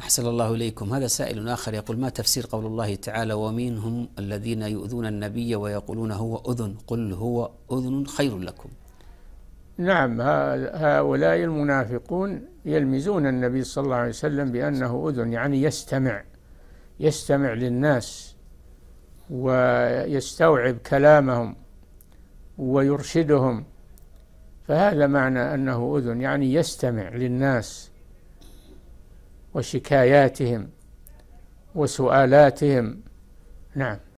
أحسن الله إليكم هذا سائل آخر يقول ما تفسير قول الله تعالى ومنهم الذين يؤذون النبي ويقولون هو أذن قل هو أذن خير لكم نعم هؤلاء المنافقون يلمزون النبي صلى الله عليه وسلم بأنه أذن يعني يستمع يستمع للناس ويستوعب كلامهم ويرشدهم فهذا معنى أنه أذن يعني يستمع للناس وشكاياتهم وسؤالاتهم نعم